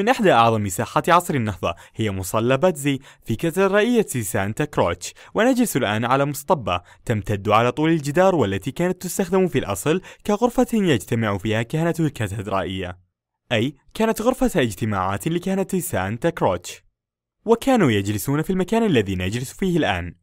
من إحدى أعظم مساحات عصر النهضة هي مصلى باتزي في كاتدرائية سانتا كروتش ونجلس الآن على مصطبة تمتد على طول الجدار والتي كانت تستخدم في الأصل كغرفة يجتمع فيها كهنة الكاتدرائية أي كانت غرفة اجتماعات لكهنة سانتا كروتش وكانوا يجلسون في المكان الذي نجلس فيه الآن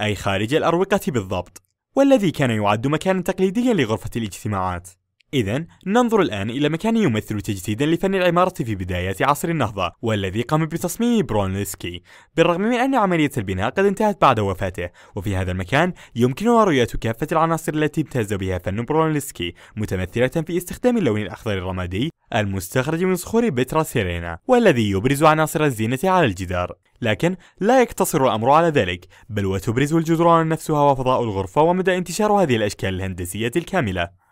أي خارج الأروقة بالضبط والذي كان يعد مكانا تقليديا لغرفة الاجتماعات إذا ننظر الآن إلى مكان يمثل تجسيدا لفن العمارة في بدايات عصر النهضة والذي قام بتصميمه برونلسكي بالرغم من أن عملية البناء قد انتهت بعد وفاته وفي هذا المكان يمكنها رؤية كافة العناصر التي امتاز بها فن برونلسكي متمثلة في استخدام اللون الأخضر الرمادي المستخرج من صخور بترا سيرينا والذي يبرز عناصر الزينة على الجدار لكن لا يقتصر الأمر على ذلك بل وتبرز الجدران نفسها وفضاء الغرفة ومدى انتشار هذه الأشكال الهندسية الكاملة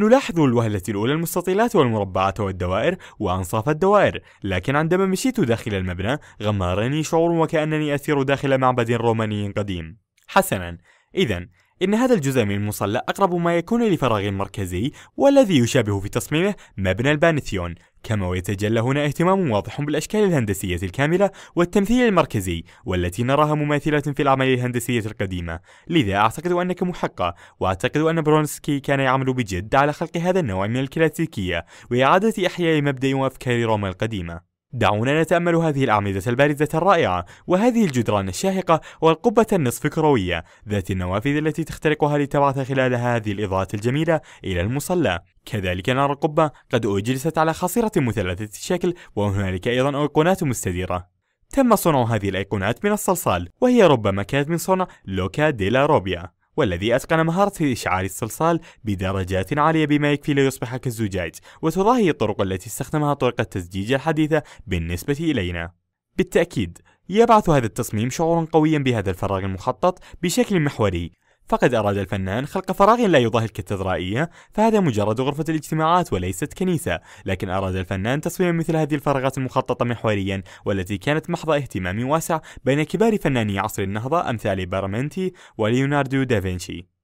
نلاحظ الوهلة الأولى المستطيلات والمربعات والدوائر وأنصاف الدوائر لكن عندما مشيت داخل المبنى غمرني شعور وكأنني أسير داخل معبد روماني قديم حسنا إذا إن هذا الجزء من المصلى أقرب ما يكون لفراغ مركزي والذي يشابه في تصميمه مبنى البانثيون كما ويتجلى هنا اهتمام واضح بالأشكال الهندسية الكاملة والتمثيل المركزي والتي نراها مماثلة في الأعمال الهندسية القديمة لذا أعتقد أنك محقة وأعتقد أن برونسكي كان يعمل بجد على خلق هذا النوع من الكلاسيكية وإعادة إحياء مبدأ وأفكار روما القديمة دعونا نتأمل هذه الأعمدة البارزة الرائعة وهذه الجدران الشاهقة والقبة النصف كروية ذات النوافذ التي تخترقها لتبعث خلالها هذه الإضاءات الجميلة إلى المصلى كذلك نرى القبة قد أجلست على خاصرة مثلثة الشكل وهنالك أيضا أيقونات مستديرة تم صنع هذه الأيقونات من الصلصال وهي ربما كانت من صنع لوكا ديلا روبيا والذي أتقن مهارة إشعال الصلصال بدرجات عالية بما يكفي ليصبح كالزجاج وتضاهي الطرق التي استخدمها طرق التزجيج الحديثة بالنسبة إلينا بالتأكيد يبعث هذا التصميم شعورا قويا بهذا الفراغ المخطط بشكل محوري فقد أراد الفنان خلق فراغ لا يضاهي الكاتدرائية فهذا مجرد غرفة الاجتماعات وليست كنيسة لكن أراد الفنان تصميم مثل هذه الفراغات المخططة محوريا والتي كانت محض اهتمام واسع بين كبار فناني عصر النهضة أمثال بارمنتي وليوناردو دافنشي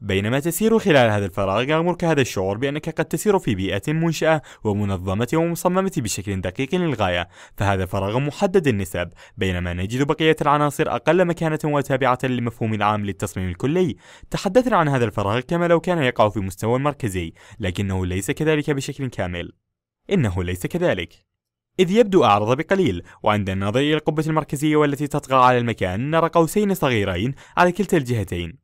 بينما تسير خلال هذا الفراغ يغمرك هذا الشعور بأنك قد تسير في بيئة منشأة ومنظمة ومصممة بشكل دقيق للغاية فهذا فراغ محدد النسب بينما نجد بقية العناصر أقل مكانة وتابعة للمفهوم العام للتصميم الكلي تحدثنا عن هذا الفراغ كما لو كان يقع في مستوى مركزي لكنه ليس كذلك بشكل كامل إنه ليس كذلك إذ يبدو أعرض بقليل وعند النظر إلى القبة المركزية والتي تطغى على المكان نرى قوسين صغيرين على كلتا الجهتين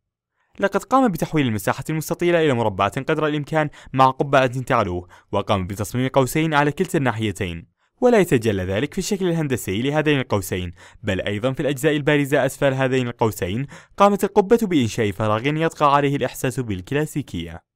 لقد قام بتحويل المساحة المستطيلة إلى مربعات قدر الإمكان مع قبعة تعلوه وقام بتصميم قوسين على كلتا الناحيتين ولا يتجلى ذلك في الشكل الهندسي لهذين القوسين بل أيضا في الأجزاء البارزة أسفل هذين القوسين قامت القبة بإنشاء فراغ يطغى عليه الإحساس بالكلاسيكية